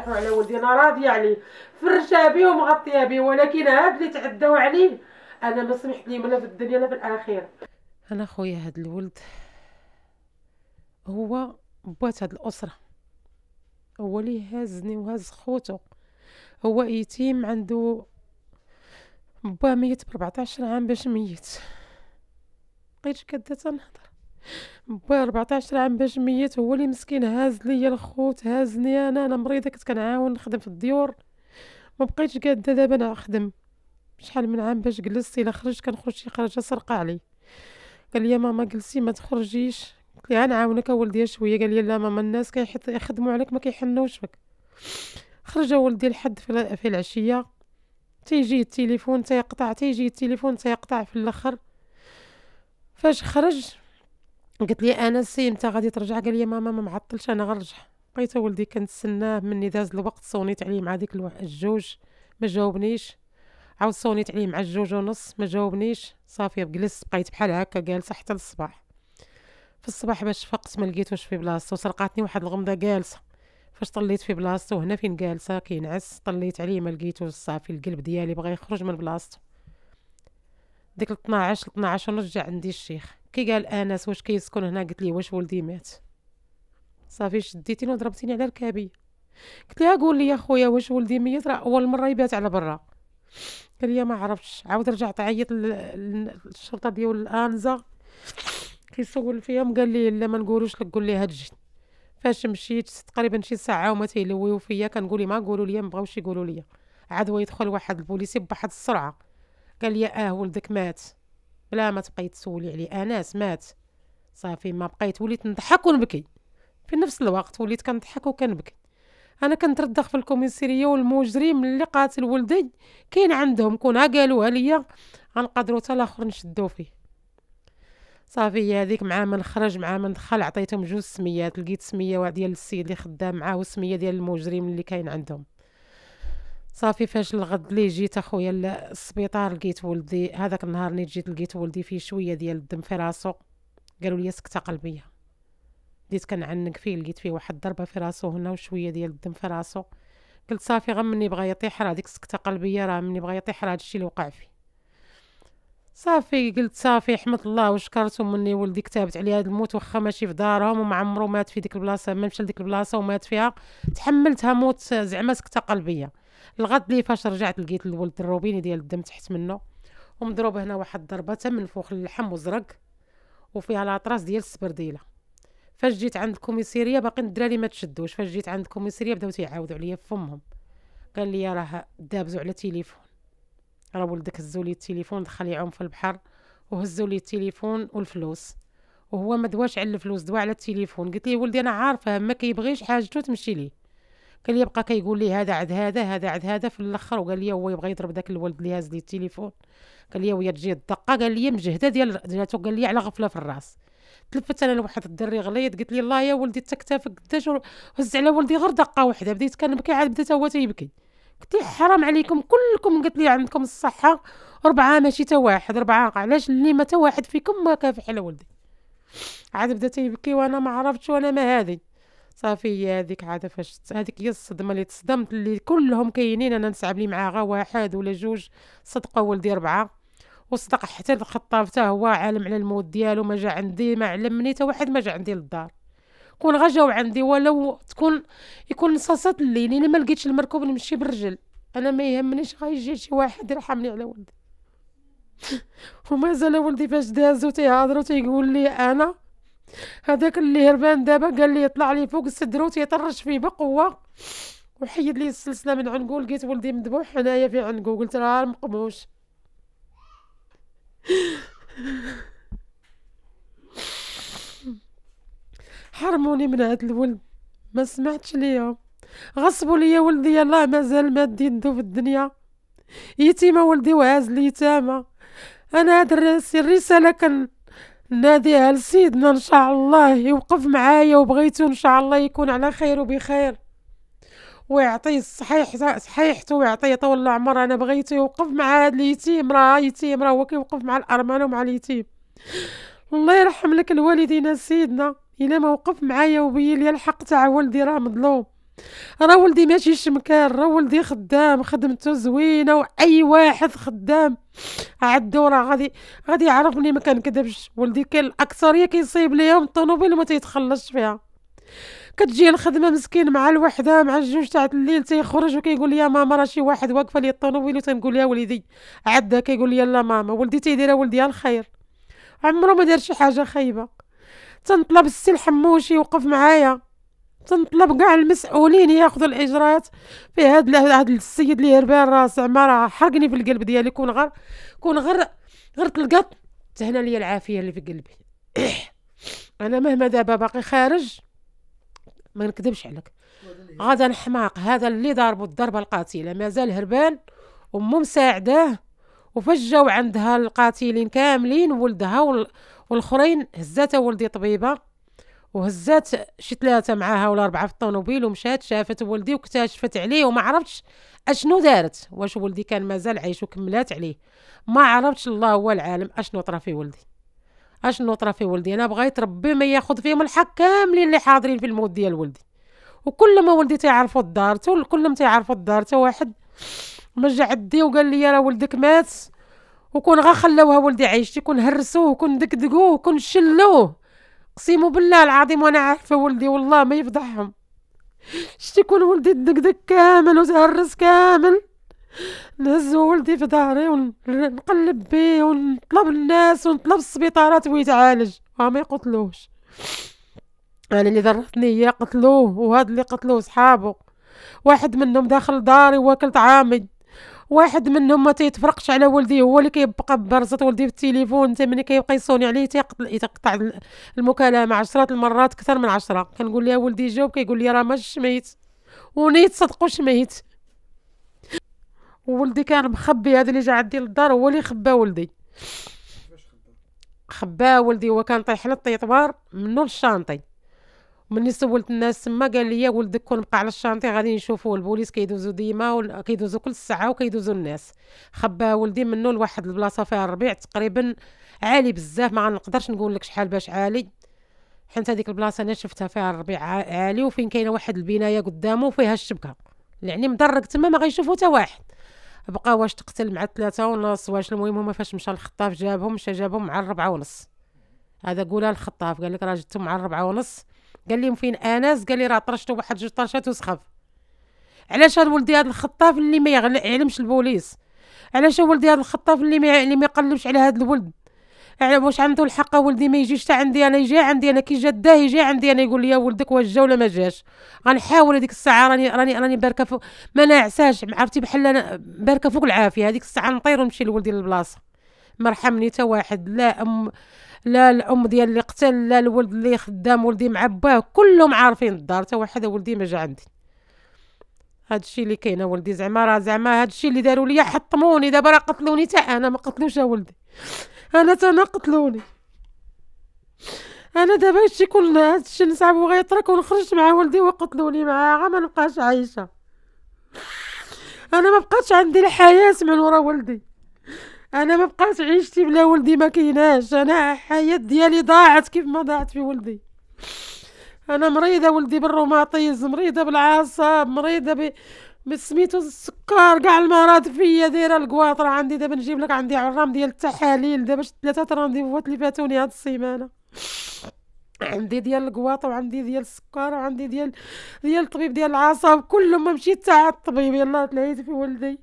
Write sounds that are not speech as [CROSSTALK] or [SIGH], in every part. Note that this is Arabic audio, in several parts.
تحو على ولدي انا راضيه عليه يعني فرشه به ومغطيه به ولكن هاد اللي تعداو عليه انا ما سمحت ليه لا في الدنيا لا في الاخره انا خويا هاد الولد هو بوات هاد الاسره هو اللي هازني وهاز خوتو هو يتيم عنده باه ميت ب 14 عام باش ميت غير كدا تنهضر با 14 عام باش ميت هو اللي مسكين هاز ليا الخوت هازني انا انا مريضه كنت كنعاون نخدم في الديور ما بقيتش قاده دابا انا نخدم شحال من عام باش جلست الا خرجت كنخرج شي خرجه سرقه علي قال لي ماما جلسي ما تخرجيش قلت ليها نعاونك اولدي شويه قال لي لا ماما الناس كيخدموا عليك ما كيحنوش فيك خرج ولدي لحد في العشيه تيجي التليفون تيقطع تيجي التليفون تيقطع في الاخر فاش خرج قلت لي سي امتى غادي ترجع قال لي ماما ما معطلش انا غنرجع بقيت ولدي كنتسناه مني داز الوقت صونيت عليه مع ديك الجوج ما جاوبنيش عاود صونيت عليه مع الجوج ونص ما جاوبنيش صافي جلست بقيت بحال هكا جالسه حتى للصباح في الصباح باش فقت ما لقيتوش في بلاصتو وسرقاتني واحد الغمضه جالسه فاش طليت في بلاصتو هنا فين جالسه كينعس طليت عليه ما لقيتوش صافي القلب ديالي بغى يخرج من بلاصتو ديك 12 12 ونرجع عندي الشيخ كي قال انس واش كيسكن هنا قلت ليه واش ولدي مات صافي شديتيني وضربتيني على ركابي قلت لها قول لي يا خويا واش ولدي ميت راه اول مره يبات على برا قال لي ما عرفتش عاود رجعت تعيط للشرطه ديال الانزا كيسول فيهم قال لي لا ما نقولوش لك قول لي هاد الجن فاش مشيت تقريبا شي ساعه وما تيلويو فيا كنقول ما قولوا لي ما بغاوش يقولوا لي عاد هو يدخل واحد البوليسي بواحد السرعه قال لي اه ولدك مات بلا ما تبقاي تسولي عليه انس آه، مات صافي ما بقيت وليت نضحك ونبكي في نفس الوقت وليت كنضحك وكنبكي انا كنتردخ في الكوميسيريه والمجرم اللي قاتل ولدي كاين عندهم كون قالوها ليا غنقدروا حتى الاخر نشدو فيه صافي هذيك مع من خرج مع من دخل عطيتهم جوج سميات لقيت سميه ديال السيد اللي خدام معاه وسميه ديال المجرم اللي كاين عندهم صافي فاش الغد لي جيت اخويا للسبيطار لقيت ولدي هذاك النهار اللي جيت لقيت ولدي فيه شويه ديال الدم في راسو قالوا لي سكته قلبيه بديت كنعنق فيه لقيت فيه واحد الضربه في راسو هنا وشويه ديال الدم في راسو قلت صافي غا مني بغا يطيح راه ديك السكته قلبيه راه مني بغا يطيح راه هادشي اللي وقع فيه صافي قلت صافي حمد الله وشكرته مني ولدي كتابت عليه هاد الموت واخا ماشي في دارهم وما عمرو مات في ديك البلاصه ما مشى لديك البلاصه ومات فيها تحملتها موت زعما سكته قلبيه الغد لي فاش رجعت لقيت الولد الروبيني ديال الدم تحت منه ومضروب هنا واحد الضربه تا من فوق اللحم وزرق وفيها الاطراس ديال السبرديله فاش جيت عند الكوميسيريه باقي الدراري ما تشدوش فاش جيت عند الكوميسيريه بداو تيعاودوا عليا فمهم قال لي راه دابزو على تليفون راه ولدك هزوا لي التليفون دخل يعوم في البحر وهزوا لي التليفون والفلوس وهو ما دواش على الفلوس دوا على التليفون قلت لي ولدي انا عارفه ما كيبغيش حاجته تمشي ليه كان لي بقى كيقول لي هذا عد هذا هذا عد هذا في الاخر وقال لي هو يبغى يضرب داك الولد اللي هاز لي التليفون قال لي ويا تجي الدقه قال لي مجهده ديال جاتو قال لي على غفله في الراس تلفت انا لواحد الدري غليظ قلت لي الله يا ولدي كتافك قداش هز على ولدي غير دقه واحده بديت كنبكي عاد بدا هو تيبكي قلت لي حرام عليكم كلكم قلت لي عندكم الصحه ربعه ماشي تا واحد ربعه علاش اللي ما تا واحد فيكم ما كافح على ولدي عاد بدا تيبكي وانا ما عرفتش وانا ما هذه صافي هذيك عاد فاش هذيك هي الصدمه اللي تصدمت اللي كلهم كاينين انا نسعب لي معاه غا واحد ولا جوج صدقوا ولدي ربعه وصدق حتى الخطاب حتى هو عالم على الموت ديالو ما جا عندي ما علمني حتى واحد ما جا عندي للدار كون غا جاو عندي ولو تكون يكون نصاصات الليل الا ما لقيتش المركوب نمشي بالرجل انا ما يهمنيش غيجي شي واحد يرحمني على ولدي [LAUGHS] ومازال ولدي فاش دازو تيهضرو تيقول لي انا هذاك اللي هربان دابا قال لي يطلع لي فوق السدر تيطرش فيه بقوه وحيد لي السلسله من عنقو لقيت ولدي مذبوح هنايا في عنقو قلت راه مقموش حرموني من هاد الولد ما سمعتش ليا غصبوا ليا ولدي الله مازال ما ديندو في الدنيا يتيمه ولدي وعاز اليتامى انا هاد الرساله كان ناديها لسيدنا ان شاء الله يوقف معايا وبغيتو ان شاء الله يكون على خير وبخير ويعطيه صحيح صحيحته ويعطيه طول العمر انا بغيته يوقف مع هاد اليتيم راه يتيم راه هو كيوقف مع الارمله ومع اليتيم الله يرحم لك الوالدين سيدنا الا ما وقف معايا وبين لي الحق تاع ولدي راه مظلوم راه ولدي ماشي شمكان راه ولدي خدام خدمته زوينه واي واحد خدام عدو راه غادي غادي يعرفني ما كنكذبش ولدي كان الاكثريه كيصيب ليهم الطوموبيل ما تيتخلصش فيها كتجي الخدمه مسكين مع الوحده مع الجوج تاع الليل تيخرج وكيقول لي يا ماما راه شي واحد واقفه لي الطوموبيل وتنقول لها وليدي عدا كيقول لي لا ماما ولدي تيديرها ولديها الخير عمرو ما دار شي حاجه خايبه تنطلب السي الحموشي يوقف معايا تنطلب كاع المسؤولين ياخذوا الاجراءات في هاد هاد السيد اللي هربان راه زعما راه حرقني في القلب ديالي كون غير كون غير غير تلقط تهنا ليا العافيه اللي في قلبي [COUGHS] انا مهما دابا باقي خارج ما نكذبش عليك غادا الحماق هذا اللي ضربو الضربه القاتله مازال هربان امه مساعداه وفجوا جاو عندها القاتلين كاملين ولدها والاخرين هزاتها ولدي طبيبه وهزات شي ثلاثه معاها ولا اربعه في الطوموبيل ومشات شافت ولدي واكتشفت عليه وما عرفتش اشنو دارت واش ولدي كان مازال عايش وكملات عليه ما عرفتش الله هو العالم اشنو طرا في ولدي اشنو طرا في ولدي انا بغيت ربي ما ياخذ فيهم الحق كاملين اللي حاضرين في الموت ديال ولدي وكل ما ولدي تيعرفوا الدار كل ما تيعرفوا الدار تا واحد مجع عدي وقال لي راه ولدك مات وكون غا خلاوها ولدي عايشتي كون هرسوه كون دكدقوه كون شلوه اقسم بالله العظيم وانا عارفه ولدي والله ما يفضحهم شتي يكون ولدي دقدق كامل وزهرس كامل نهز ولدي في ظهري ونقلب بيه ونطلب الناس ونطلب السبيطارات ويتعالج وما يقتلوش انا اللي ضرتني هي قتلوه وهذا اللي قتلوه صحابه واحد منهم داخل داري واكل طعامي واحد منهم ما تيتفرقش على ولدي هو اللي كيبقى بارزة ولدي في التليفون حتى ملي كيبقى يصوني عليه تيقطع المكالمه عشرات المرات اكثر من عشرة كنقول ليه ولدي جاوب كيقول لي راه ماش ميت ونيت صدقوش ميت ولدي كان مخبي هذا اللي جا عندي للدار هو اللي خبا ولدي خبا ولدي هو كان طيح على الطيطوار منو الشانطي ملي سولت الناس تما قال لي ولدك كون بقى على الشانطي غادي نشوفوه البوليس كيدوزو ديما كيدوزو كل ساعه وكيدوزو الناس خبا ولدي منو لواحد البلاصه فيها الربيع تقريبا عالي بزاف ما نقدرش نقول لك شحال باش عالي حيت هذيك البلاصه انا شفتها فيها الربيع عالي وفين كاينه واحد البنايه قدامه وفيها الشبكه يعني مدرك تما ما غيشوفو حتى واحد بقى واش تقتل مع ثلاثة ونص واش المهم هما فاش مشى الخطاف جابهم مشى جابهم مع الربعة ونص هذا قولها الخطاف قال لك راه جبتهم مع الربعة ونص قال لي فين انس قال لي راه طرشتو واحد جوج طرشات وسخف علاش هاد ولدي هاد الخطاف اللي ما يعلمش البوليس علاش ولدي هاد الخطاف اللي ما اللي ما يقلبش على هاد الولد على واش عنده الحق ولدي ما يجيش حتى عندي انا يجي عندي انا كي جا داه يجي عندي انا يقول لي ولدك واش جا ولا ما جاش غنحاول هذيك الساعه راني راني راني باركه فوق ما نعساش عرفتي بحال انا باركه فوق العافيه هذيك الساعه نطير ونمشي لولدي للبلاصه ما رحمني تا واحد لا ام لا الام ديال اللي قتل لا الولد اللي خدام ولدي مع باه كلهم عارفين الدار تا واحد ولدي ما جا عندي هادشي اللي كاين ولدي زعما راه زعما هادشي اللي داروا ليا حطموني دابا راه قتلوني تا انا ما قتلوش ولدي انا تا انا قتلوني انا دابا هادشي كل هادشي نصعب وغيطرك ونخرج مع ولدي وقتلوني معاه ما نبقاش عايشه انا ما بقاتش عندي الحياه من ورا ولدي انا ما بقاش عيشتي بلا ولدي ما كيناش انا الحياه ديالي ضاعت كيف ما ضاعت في ولدي انا مريضه ولدي بالروماتيزم مريضه بالاعصاب مريضه ب بسميتو السكر كاع المرض فيا دايره القواطر عندي دابا نجيب لك عندي عرام ديال التحاليل دابا ثلاثه رانديفوات اللي فاتوني هاد السيمانه عندي ديال القواط وعندي ديال السكر وعندي ديال ديال الطبيب ديال العصب كلهم ما مشيت تاع الطبيب يلاه تلهيت في ولدي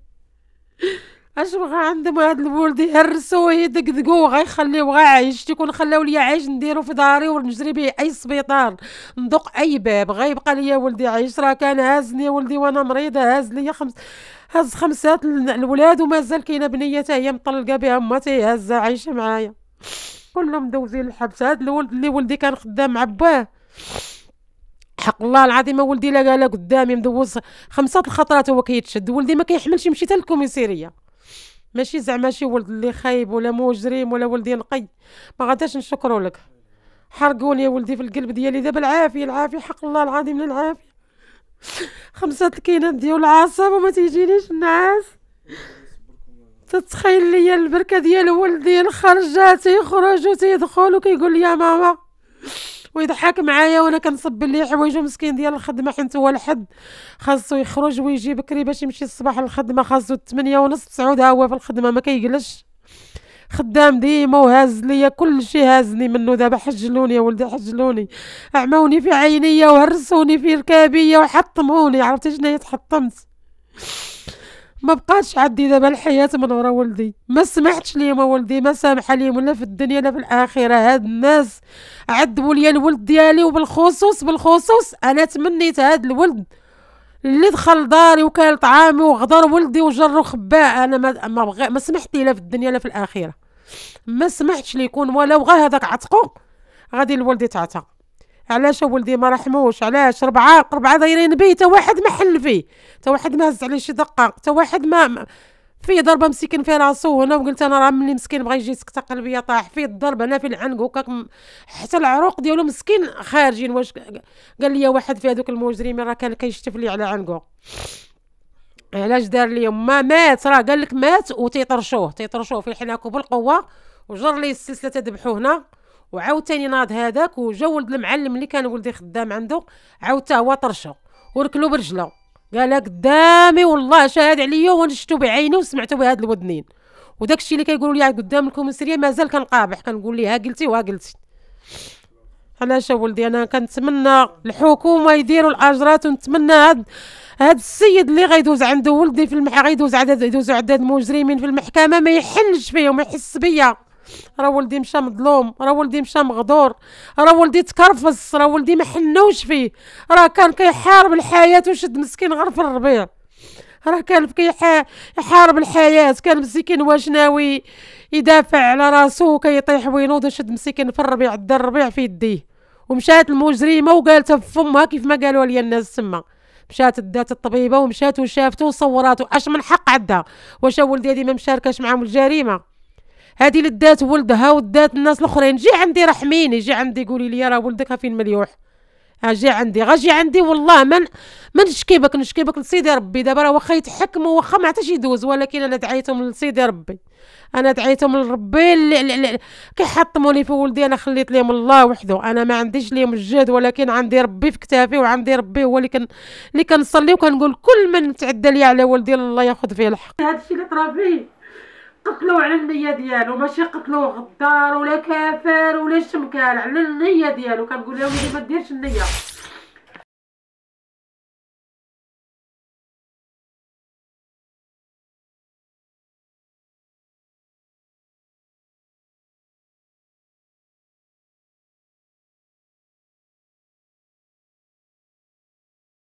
اش بغا عندهم هاد الولد يهرسوه يدقدقوه غيخليوه عايش تيكون خلاو ليا عايش نديرو في داري ونجري به اي سبيطار ندق اي باب غيبقى ليا ولدي عايش راه كان هازني ولدي وانا مريضه هاز ليا خمس هاز خمسات الولاد ومازال كاينه بنيه تا هي مطلقه بها ما تيهزها عايشه معايا كلهم دوزين الحبس هاد الولد اللي ولدي كان خدام مع باه حق الله العظيم ولدي لا قدامي مدوز خمسة الخطرات هو كيتشد ولدي ما كيحملش حتى للكوميسيريه ماشي زعما شي ولد اللي خايب ولا مجرم ولا ولدي نقي ما غاداش نشكرو لك حرقوني يا ولدي في القلب ديالي دابا العافيه العافيه حق الله العظيم للعافيه خمسة الكينات ديال العصب وما تيجينيش الناس تتخيل لي البركه ديال ولدي الخرجه تيخرج وتيدخل وكيقول لي يا ماما ويضحك معايا وانا كنصب ليه حوايجو مسكين ديال الخدمه حيت هو الحد خاصو يخرج ويجي بكري باش يمشي الصباح الخدمه خاصو 8 ونص 9 هو في الخدمه ما كيجلسش خدام ديما وهاز ليا كلشي هازني منه دابا حجلوني يا ولدي حجلوني عموني في عينيا وهرسوني في ركابيا وحطموني عرفتي شنو تحطمت ما بقاتش عندي دابا الحياه من ورا ولدي ما سمحتش ليا ولدي ما سامحه ليهم لا في الدنيا لا في الاخره هاد الناس عذبوا لي الولد ديالي وبالخصوص بالخصوص انا تمنيت هاد الولد اللي دخل داري وكان طعامي وغدر ولدي وجر خباء انا ما ما, بغي ما سمحت لا في الدنيا لا في الاخره ما سمحتش لي يكون غا هذاك عتقو غادي الولد يتعتق علاش ولدي ما رحموش علاش ربعه ربعه دايرين بيه تا واحد ما حل فيه تا واحد ما هز عليه شي دقه تا واحد ما فيه ضربه مسكين في راسو هنا وقلت انا راه ملي مسكين بغا يجي سكت قلبي طاح فيه الضرب هنا في العنق وكاك حتى العروق ديالو مسكين خارجين واش قال لي واحد في هذوك المجرمين راه كان كيشتف لي على عنقه علاش دار لي ما مات راه قال لك مات وتيطرشوه تيطرشوه في حناكو بالقوه وجر لي السلسله تذبحوه هنا وعاوتاني ناض هذاك وجا ولد المعلم اللي كان ولدي خدام عنده عاوتا هو طرشه وركلو برجله قال قدامي والله شاهد عليا ونشتو بعيني وسمعتو بهاد الودنين وداك الشيء اللي كيقولوا لي قدام الكوميسريه مازال كنقابح كنقول ليه ها قلتي وها قلتي انا شا ولدي انا كنتمنى الحكومه يديروا الاجرات ونتمنى هاد هاد السيد اللي غيدوز عنده ولدي في المحكمه غيدوز عدد يدوز عدد مجرمين في المحكمه ما يحلش فيهم يحس بيا راه ولدي مشى مظلوم راه ولدي مشى مغدور راه ولدي تكرفس راه ولدي ما حنوش فيه راه كان كيحارب الحياه وشد مسكين غير في الربيع راه كان كيحارب الحياة كان مسكين واش ناوي يدافع على راسو كيطيح وينوض شد مسكين في الربيع دا الربيع في يديه ومشات المجرمة وقالتها في فمها كيف ما قالوا لي الناس تما مشات دات الطبيبه ومشات وشافته وصوراته اش من حق عندها واش ولدي هذه ما مشاركاش معاهم الجريمه هذه اللي دات ولدها ودات الناس الاخرين جي عندي رحميني جي عندي قولي لي راه ولدك فين مليوح اجي عندي غاجي عندي والله من من نشكي بك لسيدي ربي دابا راه واخا يتحكم واخا ما عتاش يدوز ولكن انا دعيتهم لسيدي ربي انا دعيتهم لربي اللي, اللي كيحطموني في ولدي انا خليت ليهم الله وحده انا ما عنديش ليهم الجهد ولكن عندي ربي في كتافي وعندي ربي هو اللي كان اللي كنصلي وكنقول كل من تعدى لي على ولدي الله ياخذ فيه الحق هذا الشيء اللي طرا فيه قتلوا على النيه ديالو ماشي قتلوه غدار ولا كافر ولا شمكال على النيه ديالو كنقول لهم ما ديرش النيه